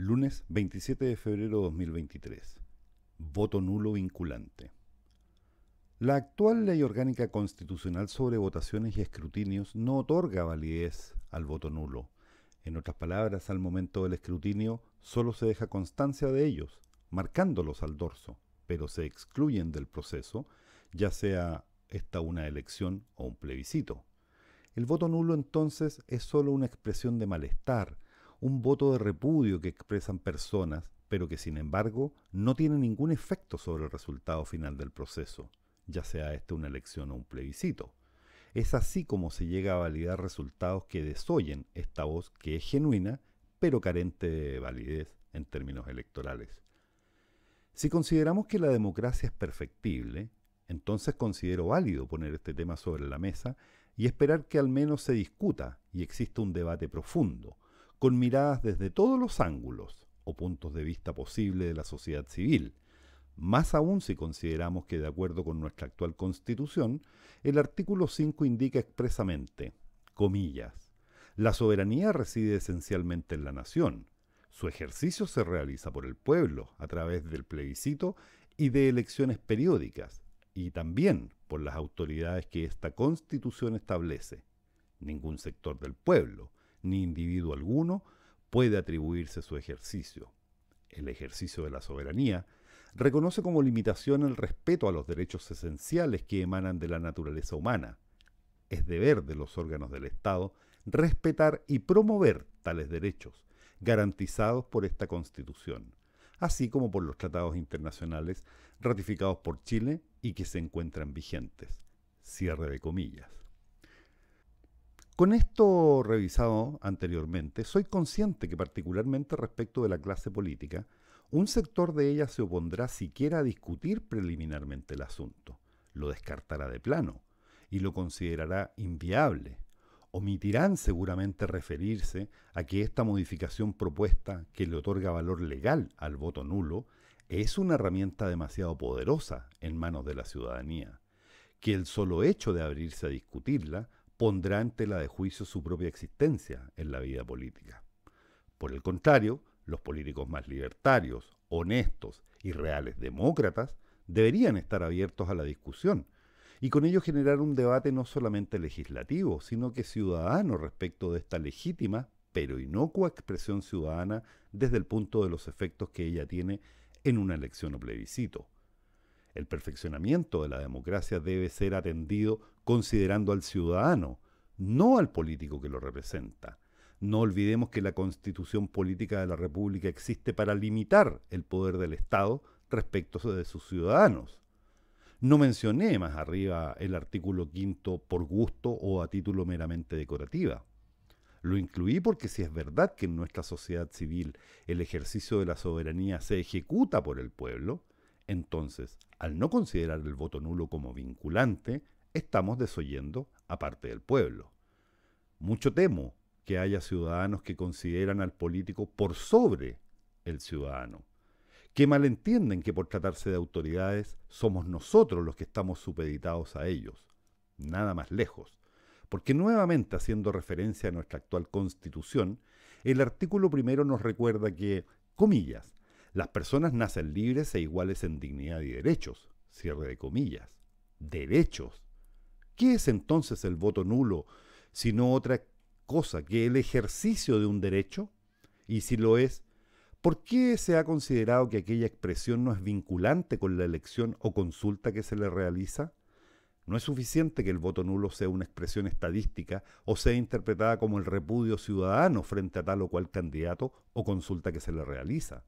Lunes 27 de febrero de 2023. Voto nulo vinculante. La actual ley orgánica constitucional sobre votaciones y escrutinios no otorga validez al voto nulo. En otras palabras, al momento del escrutinio solo se deja constancia de ellos, marcándolos al dorso, pero se excluyen del proceso, ya sea esta una elección o un plebiscito. El voto nulo entonces es solo una expresión de malestar, un voto de repudio que expresan personas, pero que sin embargo no tiene ningún efecto sobre el resultado final del proceso, ya sea este una elección o un plebiscito. Es así como se llega a validar resultados que desoyen esta voz que es genuina, pero carente de validez en términos electorales. Si consideramos que la democracia es perfectible, entonces considero válido poner este tema sobre la mesa y esperar que al menos se discuta y exista un debate profundo, con miradas desde todos los ángulos o puntos de vista posible de la sociedad civil, más aún si consideramos que de acuerdo con nuestra actual constitución, el artículo 5 indica expresamente, comillas, la soberanía reside esencialmente en la nación, su ejercicio se realiza por el pueblo a través del plebiscito y de elecciones periódicas, y también por las autoridades que esta constitución establece. Ningún sector del pueblo, ni individuo alguno puede atribuirse su ejercicio. El ejercicio de la soberanía reconoce como limitación el respeto a los derechos esenciales que emanan de la naturaleza humana. Es deber de los órganos del Estado respetar y promover tales derechos, garantizados por esta Constitución, así como por los tratados internacionales ratificados por Chile y que se encuentran vigentes. Cierre de comillas. Con esto revisado anteriormente, soy consciente que particularmente respecto de la clase política, un sector de ella se opondrá siquiera a discutir preliminarmente el asunto, lo descartará de plano y lo considerará inviable. Omitirán seguramente referirse a que esta modificación propuesta, que le otorga valor legal al voto nulo, es una herramienta demasiado poderosa en manos de la ciudadanía, que el solo hecho de abrirse a discutirla pondrá en tela de juicio su propia existencia en la vida política. Por el contrario, los políticos más libertarios, honestos y reales demócratas deberían estar abiertos a la discusión y con ello generar un debate no solamente legislativo, sino que ciudadano respecto de esta legítima pero inocua expresión ciudadana desde el punto de los efectos que ella tiene en una elección o plebiscito. El perfeccionamiento de la democracia debe ser atendido considerando al ciudadano, no al político que lo representa. No olvidemos que la constitución política de la República existe para limitar el poder del Estado respecto de sus ciudadanos. No mencioné más arriba el artículo quinto por gusto o a título meramente decorativa. Lo incluí porque si es verdad que en nuestra sociedad civil el ejercicio de la soberanía se ejecuta por el pueblo, entonces, al no considerar el voto nulo como vinculante, estamos desoyendo a parte del pueblo. Mucho temo que haya ciudadanos que consideran al político por sobre el ciudadano, que malentienden que por tratarse de autoridades somos nosotros los que estamos supeditados a ellos, nada más lejos, porque nuevamente haciendo referencia a nuestra actual constitución, el artículo primero nos recuerda que, comillas, las personas nacen libres e iguales en dignidad y derechos. Cierre de comillas. Derechos. ¿Qué es entonces el voto nulo, sino otra cosa que el ejercicio de un derecho? Y si lo es, ¿por qué se ha considerado que aquella expresión no es vinculante con la elección o consulta que se le realiza? No es suficiente que el voto nulo sea una expresión estadística o sea interpretada como el repudio ciudadano frente a tal o cual candidato o consulta que se le realiza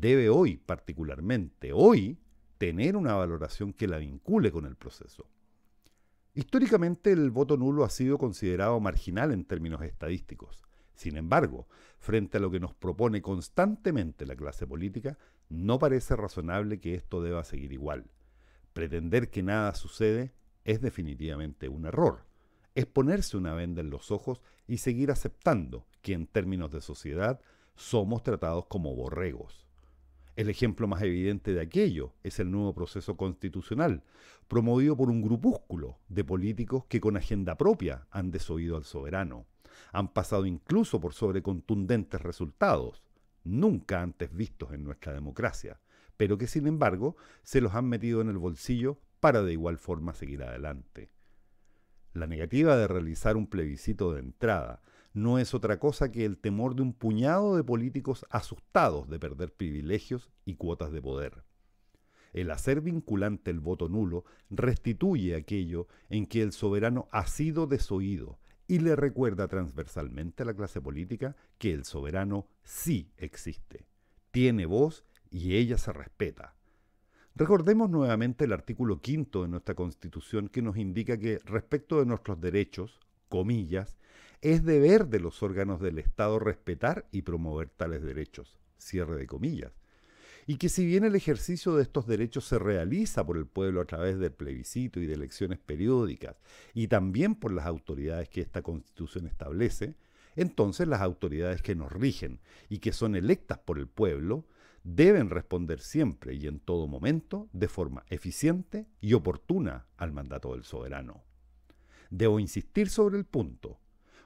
debe hoy, particularmente hoy, tener una valoración que la vincule con el proceso. Históricamente el voto nulo ha sido considerado marginal en términos estadísticos. Sin embargo, frente a lo que nos propone constantemente la clase política, no parece razonable que esto deba seguir igual. Pretender que nada sucede es definitivamente un error. Es ponerse una venda en los ojos y seguir aceptando que en términos de sociedad somos tratados como borregos. El ejemplo más evidente de aquello es el nuevo proceso constitucional, promovido por un grupúsculo de políticos que con agenda propia han desoído al soberano. Han pasado incluso por sobrecontundentes resultados, nunca antes vistos en nuestra democracia, pero que sin embargo se los han metido en el bolsillo para de igual forma seguir adelante. La negativa de realizar un plebiscito de entrada no es otra cosa que el temor de un puñado de políticos asustados de perder privilegios y cuotas de poder. El hacer vinculante el voto nulo restituye aquello en que el soberano ha sido desoído y le recuerda transversalmente a la clase política que el soberano sí existe, tiene voz y ella se respeta. Recordemos nuevamente el artículo quinto de nuestra Constitución que nos indica que respecto de nuestros derechos, comillas, es deber de los órganos del Estado respetar y promover tales derechos. Cierre de comillas. Y que si bien el ejercicio de estos derechos se realiza por el pueblo a través del plebiscito y de elecciones periódicas, y también por las autoridades que esta constitución establece, entonces las autoridades que nos rigen y que son electas por el pueblo deben responder siempre y en todo momento de forma eficiente y oportuna al mandato del soberano. Debo insistir sobre el punto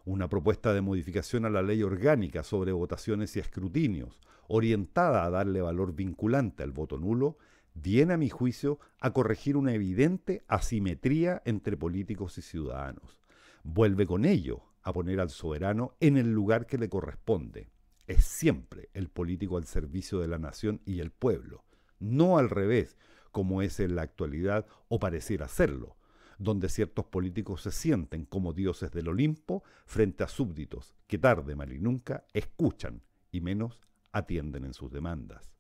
una propuesta de modificación a la ley orgánica sobre votaciones y escrutinios, orientada a darle valor vinculante al voto nulo, viene a mi juicio a corregir una evidente asimetría entre políticos y ciudadanos. Vuelve con ello a poner al soberano en el lugar que le corresponde. Es siempre el político al servicio de la nación y el pueblo, no al revés, como es en la actualidad o pareciera hacerlo donde ciertos políticos se sienten como dioses del Olimpo frente a súbditos que tarde, mal y nunca escuchan y menos atienden en sus demandas.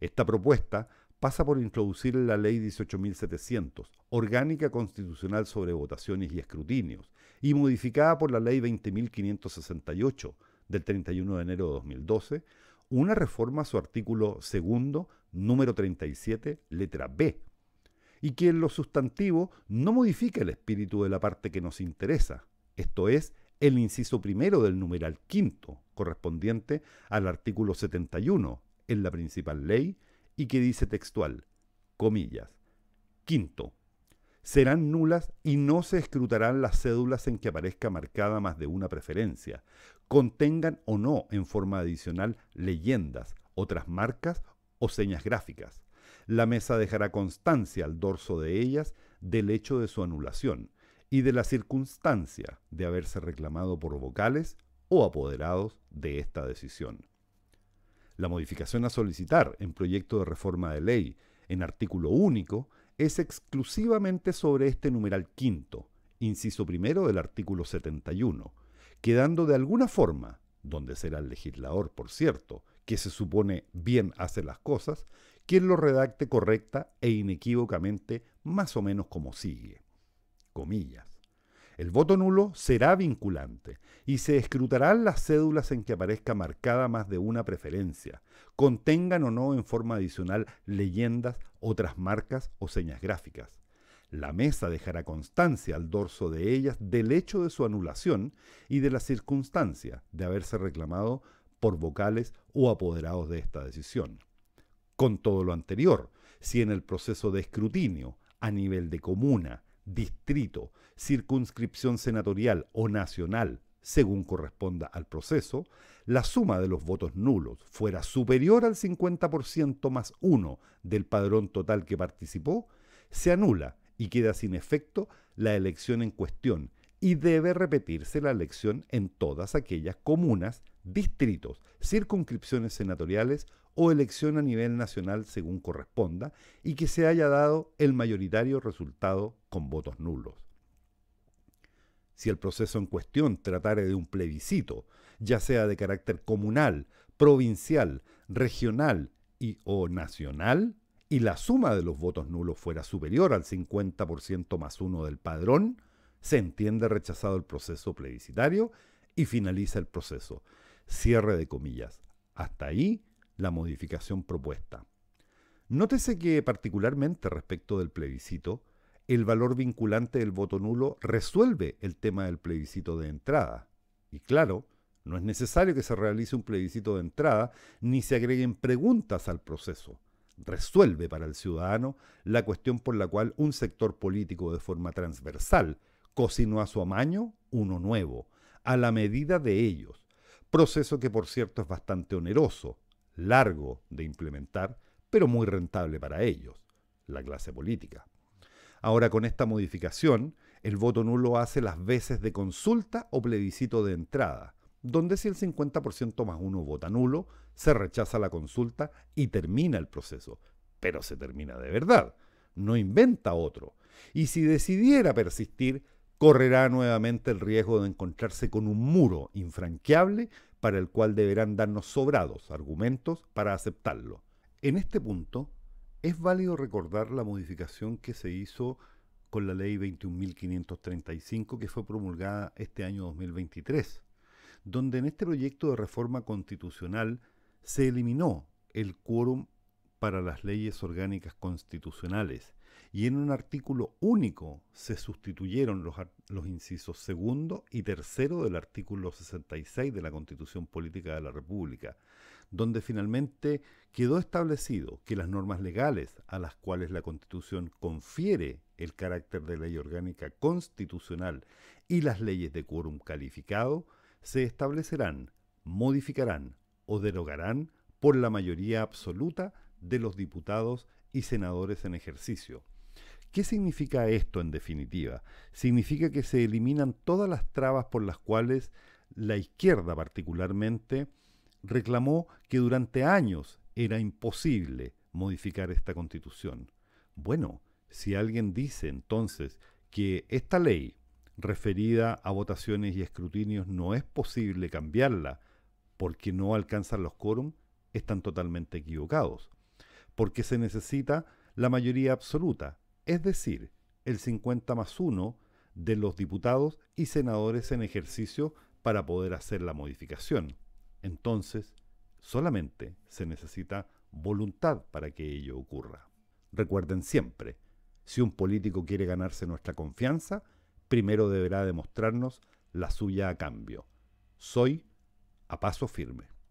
Esta propuesta pasa por introducir en la Ley 18.700, orgánica constitucional sobre votaciones y escrutinios, y modificada por la Ley 20.568 del 31 de enero de 2012, una reforma a su artículo segundo, número 37, letra B, y que en lo sustantivo no modifica el espíritu de la parte que nos interesa, esto es, el inciso primero del numeral quinto, correspondiente al artículo 71 en la principal ley, y que dice textual, comillas, quinto, serán nulas y no se escrutarán las cédulas en que aparezca marcada más de una preferencia, contengan o no en forma adicional leyendas, otras marcas o señas gráficas. La mesa dejará constancia al dorso de ellas del hecho de su anulación y de la circunstancia de haberse reclamado por vocales o apoderados de esta decisión. La modificación a solicitar en proyecto de reforma de ley en artículo único es exclusivamente sobre este numeral quinto, inciso primero del artículo 71, quedando de alguna forma, donde será el legislador, por cierto, que se supone bien hace las cosas, quien lo redacte correcta e inequívocamente más o menos como sigue. Comillas. El voto nulo será vinculante y se escrutarán las cédulas en que aparezca marcada más de una preferencia, contengan o no en forma adicional leyendas, otras marcas o señas gráficas. La mesa dejará constancia al dorso de ellas del hecho de su anulación y de la circunstancia de haberse reclamado por vocales o apoderados de esta decisión. Con todo lo anterior, si en el proceso de escrutinio a nivel de comuna, distrito, circunscripción senatorial o nacional, según corresponda al proceso, la suma de los votos nulos fuera superior al 50% más uno del padrón total que participó, se anula y queda sin efecto la elección en cuestión y debe repetirse la elección en todas aquellas comunas, distritos, circunscripciones senatoriales o elección a nivel nacional según corresponda y que se haya dado el mayoritario resultado con votos nulos. Si el proceso en cuestión tratare de un plebiscito, ya sea de carácter comunal, provincial, regional y o nacional, y la suma de los votos nulos fuera superior al 50% más uno del padrón, se entiende rechazado el proceso plebiscitario y finaliza el proceso. Cierre de comillas. Hasta ahí la modificación propuesta. Nótese que particularmente respecto del plebiscito, el valor vinculante del voto nulo resuelve el tema del plebiscito de entrada. Y claro, no es necesario que se realice un plebiscito de entrada ni se agreguen preguntas al proceso. Resuelve para el ciudadano la cuestión por la cual un sector político de forma transversal cocinó a su amaño uno nuevo, a la medida de ellos. Proceso que por cierto es bastante oneroso, largo de implementar, pero muy rentable para ellos, la clase política. Ahora con esta modificación, el voto nulo hace las veces de consulta o plebiscito de entrada, donde si el 50% más uno vota nulo, se rechaza la consulta y termina el proceso, pero se termina de verdad, no inventa otro. Y si decidiera persistir, correrá nuevamente el riesgo de encontrarse con un muro infranqueable para el cual deberán darnos sobrados argumentos para aceptarlo. En este punto, es válido recordar la modificación que se hizo con la ley 21.535 que fue promulgada este año 2023, donde en este proyecto de reforma constitucional se eliminó el quórum para las leyes orgánicas constitucionales y en un artículo único se sustituyeron los, incisos segundo y tercero del artículo 66 de la Constitución Política de la República, donde finalmente quedó establecido que las normas legales a las cuales la Constitución confiere el carácter de ley orgánica constitucional y las leyes de quórum calificado se establecerán, modificarán o derogarán por la mayoría absoluta de los diputados y senadores en ejercicio, ¿Qué significa esto en definitiva? Significa que se eliminan todas las trabas por las cuales la izquierda particularmente reclamó que durante años era imposible modificar esta constitución. Bueno, si alguien dice entonces que esta ley referida a votaciones y escrutinios no es posible cambiarla porque no alcanzan los quórum, están totalmente equivocados, porque se necesita la mayoría absoluta, es decir, el 50 más 1 de los diputados y senadores en ejercicio para poder hacer la modificación. Entonces, solamente se necesita voluntad para que ello ocurra. Recuerden siempre, si un político quiere ganarse nuestra confianza, primero deberá demostrarnos la suya a cambio. Soy a paso firme.